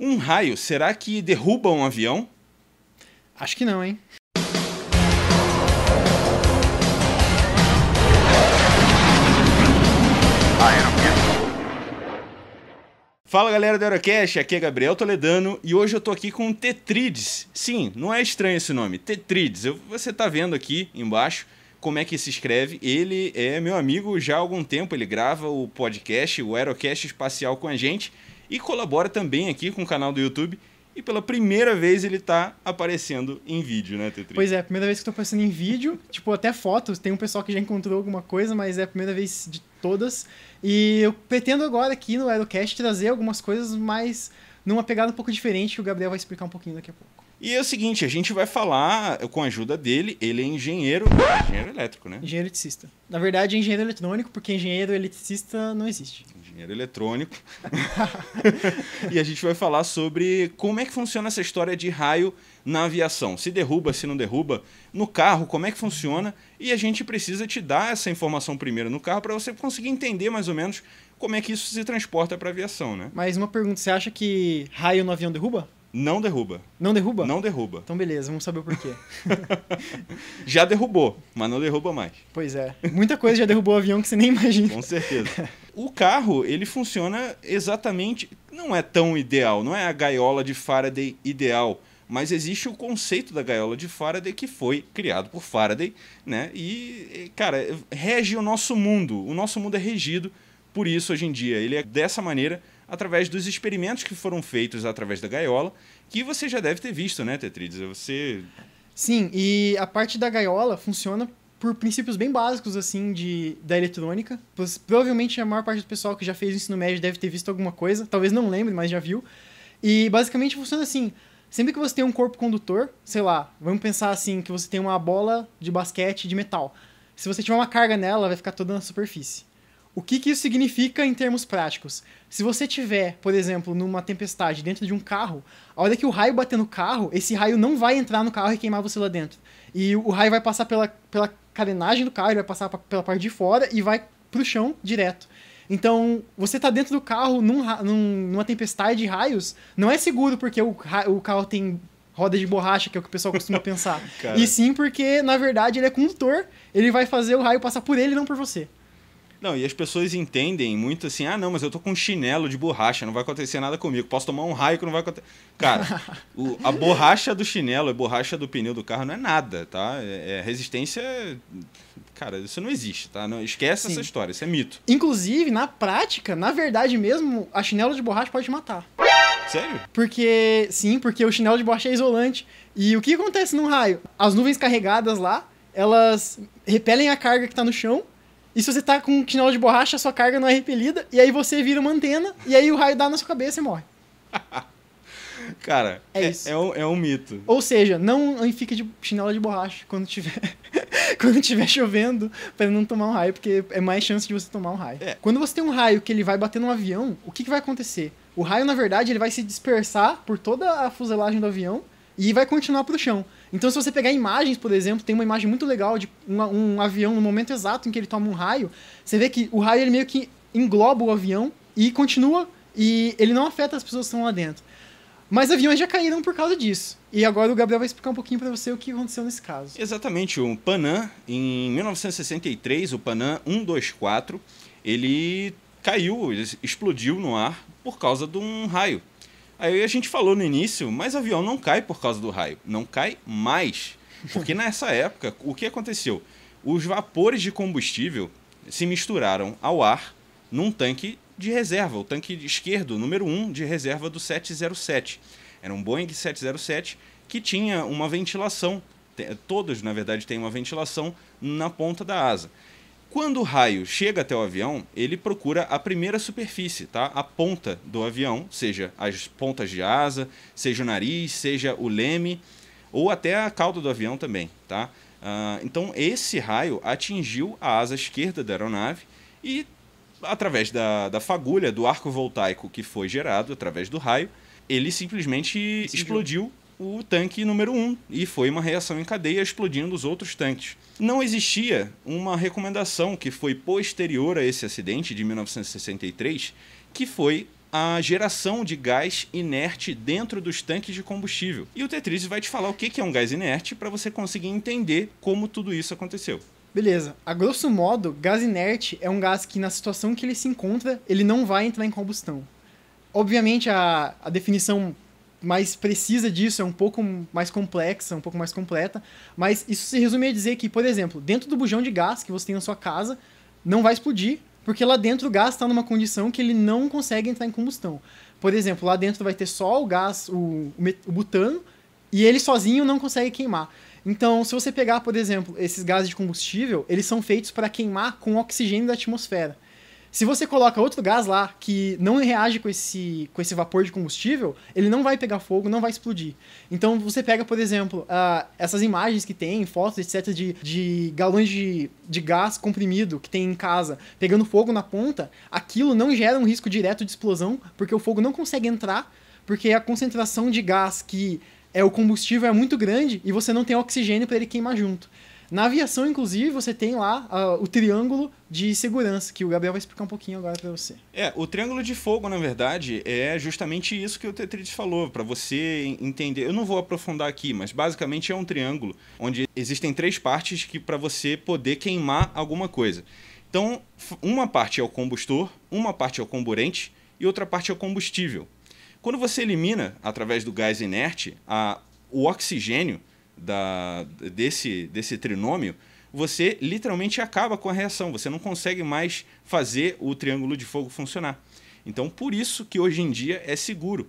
Um raio, será que derruba um avião? Acho que não, hein? Fala galera do Aerocast, aqui é Gabriel Toledano e hoje eu tô aqui com Tetrides. Sim, não é estranho esse nome, Tetrides. você tá vendo aqui embaixo como é que se escreve. Ele é meu amigo já há algum tempo, ele grava o podcast, o Aerocast Espacial com a gente. E colabora também aqui com o canal do YouTube. E pela primeira vez ele tá aparecendo em vídeo, né, Tetri? Pois é, primeira vez que eu tô aparecendo em vídeo, tipo, até fotos. Tem um pessoal que já encontrou alguma coisa, mas é a primeira vez de todas. E eu pretendo agora aqui no Aerocast trazer algumas coisas, mas numa pegada um pouco diferente, que o Gabriel vai explicar um pouquinho daqui a pouco. E é o seguinte, a gente vai falar com a ajuda dele, ele é engenheiro, engenheiro elétrico, né? Engenheiro eletricista. Na verdade, é engenheiro eletrônico, porque engenheiro eletricista não existe dinheiro eletrônico. e a gente vai falar sobre como é que funciona essa história de raio na aviação. Se derruba, se não derruba, no carro, como é que funciona. E a gente precisa te dar essa informação primeiro no carro para você conseguir entender mais ou menos como é que isso se transporta para a aviação, né? Mas uma pergunta, você acha que raio no avião derruba? Não derruba. Não derruba? Não derruba. Então beleza, vamos saber o porquê. já derrubou, mas não derruba mais. Pois é. Muita coisa já derrubou o avião que você nem imagina. Com certeza. o carro, ele funciona exatamente. Não é tão ideal, não é a gaiola de Faraday ideal, mas existe o conceito da gaiola de Faraday que foi criado por Faraday, né? E, cara, rege o nosso mundo. O nosso mundo é regido por isso hoje em dia. Ele é dessa maneira através dos experimentos que foram feitos através da gaiola, que você já deve ter visto, né, Tetrides? Você Sim, e a parte da gaiola funciona por princípios bem básicos, assim, de, da eletrônica. Pois, provavelmente a maior parte do pessoal que já fez o ensino médio deve ter visto alguma coisa, talvez não lembre, mas já viu. E basicamente funciona assim: sempre que você tem um corpo condutor, sei lá, vamos pensar assim, que você tem uma bola de basquete de metal. Se você tiver uma carga nela, ela vai ficar toda na superfície. O que, que isso significa em termos práticos? Se você tiver, por exemplo, numa tempestade dentro de um carro, a hora que o raio bater no carro, esse raio não vai entrar no carro e queimar você lá dentro. E o raio vai passar pela, pela carenagem do carro, ele vai passar pela parte de fora e vai pro chão direto. Então, você tá dentro do carro num, num, numa tempestade de raios, não é seguro porque o, o carro tem roda de borracha, que é o que o pessoal costuma pensar. e sim porque, na verdade, ele é condutor, ele vai fazer o raio passar por ele e não por você. Não, e as pessoas entendem muito assim, ah, não, mas eu tô com um chinelo de borracha, não vai acontecer nada comigo. Posso tomar um raio que não vai acontecer. Cara, o, a borracha do chinelo, a borracha do pneu do carro não é nada, tá? É, é resistência. Cara, isso não existe, tá? Não, esquece Sim. essa história, isso é mito. Inclusive, na prática, na verdade mesmo, a chinelo de borracha pode te matar. Sério? Porque, sim, porque o chinelo de borracha é isolante. E o que acontece num raio? As nuvens carregadas lá, elas repelem a carga que está no chão e se você tá com um quinol de borracha, a sua carga não é repelida, e aí você vira uma antena, e aí o raio dá na sua cabeça e morre. Cara, é, é, é, um, é um mito. Ou seja, não fique de chinela de borracha quando tiver, quando tiver chovendo para não tomar um raio, porque é mais chance de você tomar um raio. É. Quando você tem um raio que ele vai bater num avião, o que, que vai acontecer? O raio, na verdade, ele vai se dispersar por toda a fuselagem do avião e vai continuar pro chão. Então, se você pegar imagens, por exemplo, tem uma imagem muito legal de um, um avião no momento exato em que ele toma um raio. Você vê que o raio ele meio que engloba o avião e continua, e ele não afeta as pessoas que estão lá dentro. Mas aviões já caíram por causa disso. E agora o Gabriel vai explicar um pouquinho para você o que aconteceu nesse caso. Exatamente, o Panam, em 1963, o Panam 124, ele caiu, ele explodiu no ar por causa de um raio. Aí a gente falou no início, mas o avião não cai por causa do raio, não cai mais. Porque nessa época, o que aconteceu? Os vapores de combustível se misturaram ao ar num tanque de reserva, o tanque esquerdo, número 1 de reserva do 707. Era um Boeing 707 que tinha uma ventilação, todos na verdade têm uma ventilação na ponta da asa. Quando o raio chega até o avião, ele procura a primeira superfície, tá? A ponta do avião, seja as pontas de asa, seja o nariz, seja o leme, ou até a cauda do avião também, tá? Uh, então esse raio atingiu a asa esquerda da aeronave e através da, da fagulha, do arco voltaico que foi gerado através do raio, ele simplesmente explodiu o tanque número 1 um, e foi uma reação em cadeia explodindo os outros tanques. Não existia uma recomendação que foi posterior a esse acidente de 1963, que foi a geração de gás inerte dentro dos tanques de combustível. E o Tetris vai te falar o que é um gás inerte para você conseguir entender como tudo isso aconteceu. Beleza. A grosso modo, gás inerte é um gás que, na situação que ele se encontra, ele não vai entrar em combustão. Obviamente, a, a definição mais precisa disso, é um pouco mais complexa, um pouco mais completa. Mas isso se resume a dizer que, por exemplo, dentro do bujão de gás que você tem na sua casa, não vai explodir, porque lá dentro o gás está numa condição que ele não consegue entrar em combustão. Por exemplo, lá dentro vai ter só o gás, o, o butano, e ele sozinho não consegue queimar. Então, se você pegar, por exemplo, esses gases de combustível, eles são feitos para queimar com oxigênio da atmosfera. Se você coloca outro gás lá que não reage com esse, com esse vapor de combustível, ele não vai pegar fogo, não vai explodir. Então você pega, por exemplo, uh, essas imagens que tem, fotos, etc., de, de galões de, de gás comprimido que tem em casa pegando fogo na ponta, aquilo não gera um risco direto de explosão, porque o fogo não consegue entrar, porque a concentração de gás que é o combustível é muito grande e você não tem oxigênio para ele queimar junto. Na aviação, inclusive, você tem lá uh, o triângulo de segurança, que o Gabriel vai explicar um pouquinho agora para você. É, o triângulo de fogo, na verdade, é justamente isso que o Tetris falou, para você entender. Eu não vou aprofundar aqui, mas basicamente é um triângulo onde existem três partes que para você poder queimar alguma coisa. Então, uma parte é o combustor, uma parte é o comburente e outra parte é o combustível. Quando você elimina, através do gás inerte, a, o oxigênio, da, desse, desse trinômio, você literalmente acaba com a reação. Você não consegue mais fazer o triângulo de fogo funcionar. Então, por isso que hoje em dia é seguro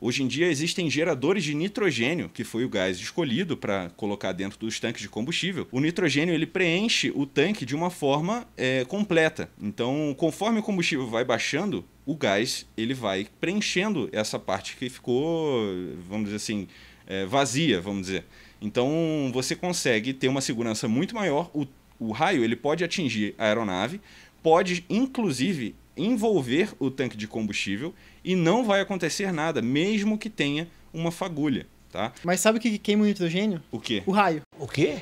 Hoje em dia existem geradores de nitrogênio, que foi o gás escolhido para colocar dentro dos tanques de combustível. O nitrogênio ele preenche o tanque de uma forma é, completa. Então, conforme o combustível vai baixando, o gás ele vai preenchendo essa parte que ficou, vamos dizer assim, é, vazia, vamos dizer. Então, você consegue ter uma segurança muito maior. O, o raio ele pode atingir a aeronave, pode inclusive envolver o tanque de combustível e não vai acontecer nada, mesmo que tenha uma fagulha, tá? Mas sabe o que queima o nitrogênio? O quê? O raio. O quê?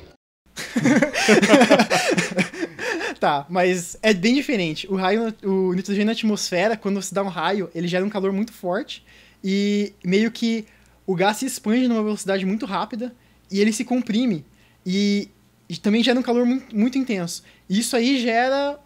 tá, mas é bem diferente. O raio, o nitrogênio na atmosfera, quando se dá um raio, ele gera um calor muito forte e meio que o gás se expande numa velocidade muito rápida e ele se comprime e, e também gera um calor muito, muito intenso. E isso aí gera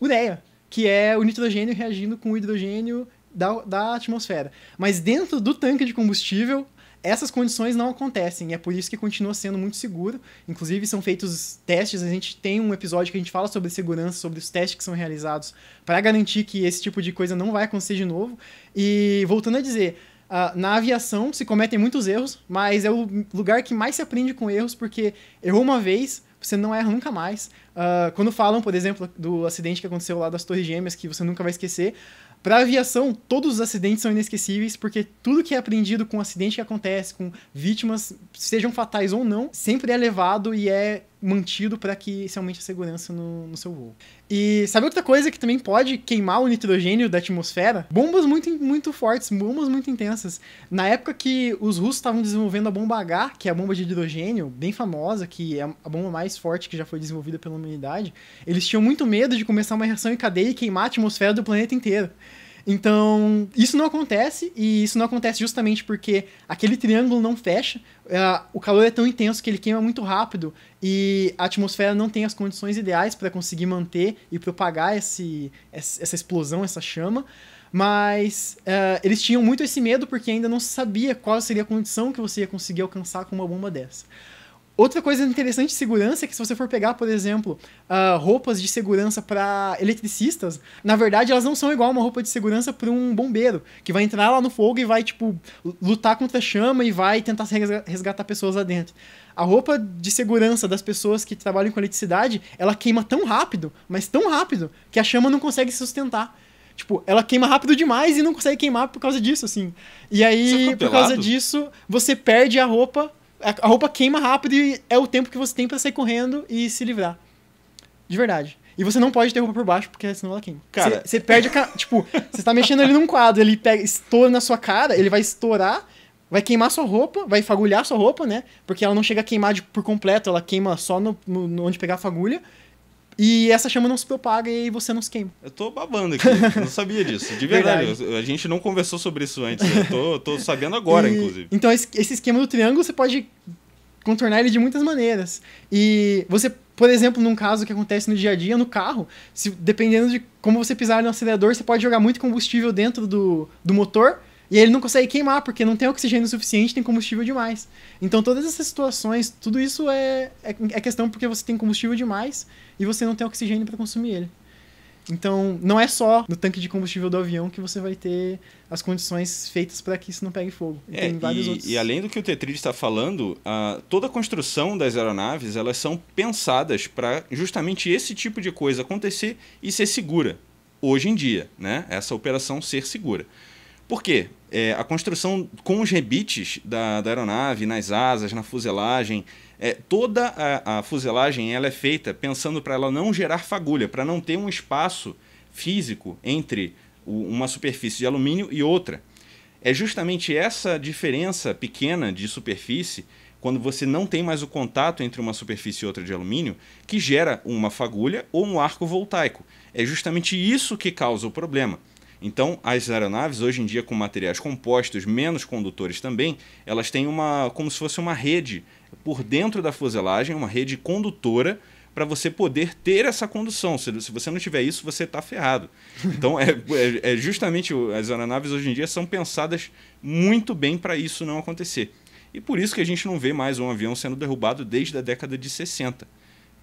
ureia que é o nitrogênio reagindo com o hidrogênio da, da atmosfera. Mas dentro do tanque de combustível, essas condições não acontecem, e é por isso que continua sendo muito seguro. Inclusive, são feitos testes, a gente tem um episódio que a gente fala sobre segurança, sobre os testes que são realizados para garantir que esse tipo de coisa não vai acontecer de novo. E voltando a dizer, uh, na aviação se cometem muitos erros, mas é o lugar que mais se aprende com erros, porque errou uma vez, você não erra nunca mais. Uh, quando falam, por exemplo, do acidente que aconteceu lá das Torres Gêmeas, que você nunca vai esquecer, para aviação, todos os acidentes são inesquecíveis, porque tudo que é aprendido com o acidente que acontece, com vítimas, sejam fatais ou não, sempre é levado e é mantido para que se aumente a segurança no, no seu voo. E sabe outra coisa que também pode queimar o nitrogênio da atmosfera? Bombas muito, muito fortes, bombas muito intensas. Na época que os russos estavam desenvolvendo a bomba H, que é a bomba de hidrogênio, bem famosa, que é a bomba mais forte que já foi desenvolvida pela humanidade, eles tinham muito medo de começar uma reação em cadeia e queimar a atmosfera do planeta inteiro. Então, isso não acontece, e isso não acontece justamente porque aquele triângulo não fecha, uh, o calor é tão intenso que ele queima muito rápido, e a atmosfera não tem as condições ideais para conseguir manter e propagar esse, essa explosão, essa chama. Mas uh, eles tinham muito esse medo porque ainda não se sabia qual seria a condição que você ia conseguir alcançar com uma bomba dessa. Outra coisa interessante de segurança é que se você for pegar, por exemplo, uh, roupas de segurança para eletricistas, na verdade elas não são igual uma roupa de segurança para um bombeiro, que vai entrar lá no fogo e vai, tipo, lutar contra a chama e vai tentar resgatar pessoas lá dentro. A roupa de segurança das pessoas que trabalham com eletricidade, ela queima tão rápido, mas tão rápido, que a chama não consegue se sustentar. Tipo, ela queima rápido demais e não consegue queimar por causa disso, assim. E aí, por causa disso, você perde a roupa a roupa queima rápido e é o tempo que você tem para sair correndo e se livrar. De verdade. E você não pode ter roupa por baixo, porque senão ela queima. Cara. Você perde a. Ca... tipo, você tá mexendo ele num quadro, ele pega, estoura na sua cara, ele vai estourar, vai queimar sua roupa, vai fagulhar sua roupa, né? Porque ela não chega a queimar de, por completo, ela queima só no, no, onde pegar a fagulha. E essa chama não se propaga e você não se queima. Eu tô babando aqui, não sabia disso, de verdade. verdade. A gente não conversou sobre isso antes, eu tô, tô sabendo agora, e, inclusive. Então, esse esquema do triângulo você pode contornar ele de muitas maneiras. E você, por exemplo, num caso que acontece no dia a dia, no carro, se, dependendo de como você pisar no acelerador, você pode jogar muito combustível dentro do, do motor e ele não consegue queimar, porque não tem oxigênio suficiente, tem combustível demais. Então todas essas situações, tudo isso é, é, é questão porque você tem combustível demais e você não tem oxigênio para consumir ele. Então, não é só no tanque de combustível do avião que você vai ter as condições feitas para que isso não pegue fogo. E, é, e, e além do que o Tetris está falando, toda a construção das aeronaves elas são pensadas para justamente esse tipo de coisa acontecer e ser segura. Hoje em dia, né? Essa operação ser segura. Por quê? É, a construção com os rebites da, da aeronave, nas asas, na fuselagem, é, toda a, a, fuselagem ela é feita pensando para ela não gerar fagulha, para não ter um espaço físico entre o, uma superfície de alumínio e outra. É justamente essa diferença pequena de superfície, quando você não tem mais o contato entre uma superfície e outra de alumínio, que gera uma fagulha ou um arco voltaico. É justamente isso que causa o problema. Então, as aeronaves, hoje em dia, com materiais compostos, menos condutores também, elas têm uma como se fosse uma rede por dentro da fuselagem, uma rede condutora para você poder ter essa condução. Se, se você não tiver isso, você está ferrado. Então, é, é, é justamente as aeronaves hoje em dia são pensadas muito bem para isso não acontecer. E por isso que a gente não vê mais um avião sendo derrubado desde a década de 60,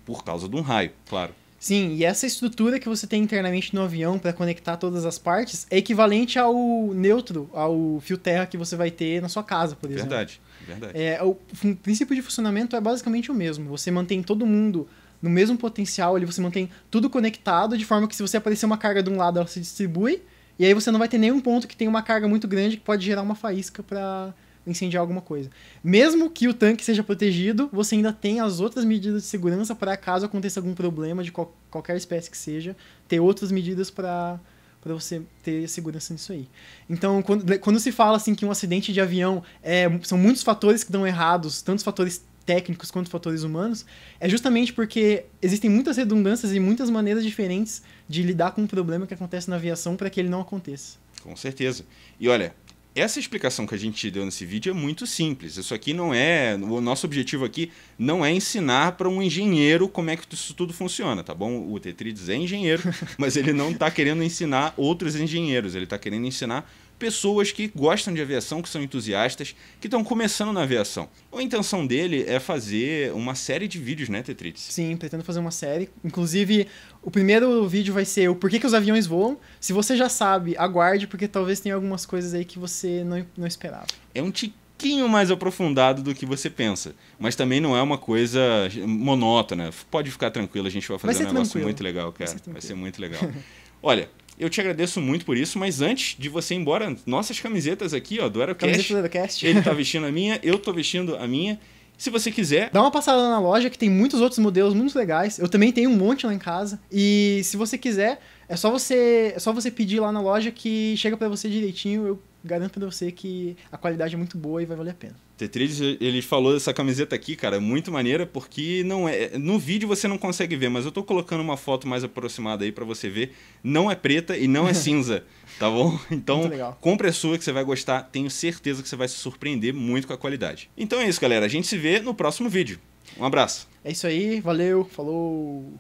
por causa de um raio, claro. Sim, e essa estrutura que você tem internamente no avião para conectar todas as partes é equivalente ao neutro, ao fio terra que você vai ter na sua casa, por exemplo. Verdade, verdade. É, o, princípio de funcionamento é basicamente o mesmo. Você mantém todo mundo no mesmo potencial, ali você mantém tudo conectado de forma que se você aparecer uma carga de um lado, ela se distribui, e aí você não vai ter nenhum ponto que tem uma carga muito grande que pode gerar uma faísca para incendiar alguma coisa. Mesmo que o tanque seja protegido, você ainda tem as outras medidas de segurança para caso aconteça algum problema de qual, qualquer espécie que seja, ter outras medidas para para você ter segurança nisso aí. Então, quando, quando se fala assim que um acidente de avião é, são muitos fatores que dão errados, tantos fatores técnicos quanto fatores humanos, é justamente porque existem muitas redundâncias e muitas maneiras diferentes de lidar com um problema que acontece na aviação para que ele não aconteça. Com certeza. E olha, essa explicação que a gente deu nesse vídeo é muito simples. Isso aqui não é. O nosso objetivo aqui não é ensinar para um engenheiro como é que isso tudo funciona, tá bom? O Tetris é engenheiro, mas ele não está querendo ensinar outros engenheiros. Ele está querendo ensinar pessoas que gostam de aviação, que são entusiastas, que estão começando na aviação. A intenção dele é fazer uma série de vídeos, né, Tetritis? Sim, pretendo fazer uma série. Inclusive, o primeiro vídeo vai ser o porquê que os aviões voam. Se você já sabe, aguarde, porque talvez tenha algumas coisas aí que você não, não esperava. É um tiquinho mais aprofundado do que você pensa. Mas também não é uma coisa monótona. Pode ficar tranquilo, a gente vai fazer vai um negócio tranquilo. muito legal, cara. Vai ser, vai ser muito legal. Olha, eu te agradeço muito por isso, mas antes de você ir embora, nossas camisetas aqui, ó, do Aerocast. Camiseta do Aerocast. Ele tá vestindo a minha, eu tô vestindo a minha. Se você quiser. Dá uma passada na loja que tem muitos outros modelos muito legais. Eu também tenho um monte lá em casa. E se você quiser, é só você, é só você pedir lá na loja que chega para você direitinho. Eu garanto pra você que a qualidade é muito boa e vai valer a pena. Tetris, ele falou dessa camiseta aqui, cara, é muito maneira, porque não é. No vídeo você não consegue ver, mas eu tô colocando uma foto mais aproximada aí para você ver. Não é preta e não é cinza, tá bom? Então, compre a sua que você vai gostar. Tenho certeza que você vai se surpreender muito com a qualidade. Então é isso, galera. A gente se vê no próximo vídeo. Um abraço. É isso aí, valeu, falou.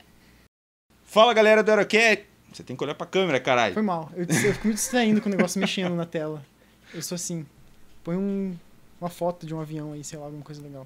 Fala galera do Aerocat. Você tem que olhar pra câmera, caralho. Foi mal. Eu, eu fico me distraindo com o negócio mexendo na tela. Eu sou assim. Põe um, uma foto de um avião aí, sei lá, alguma coisa legal.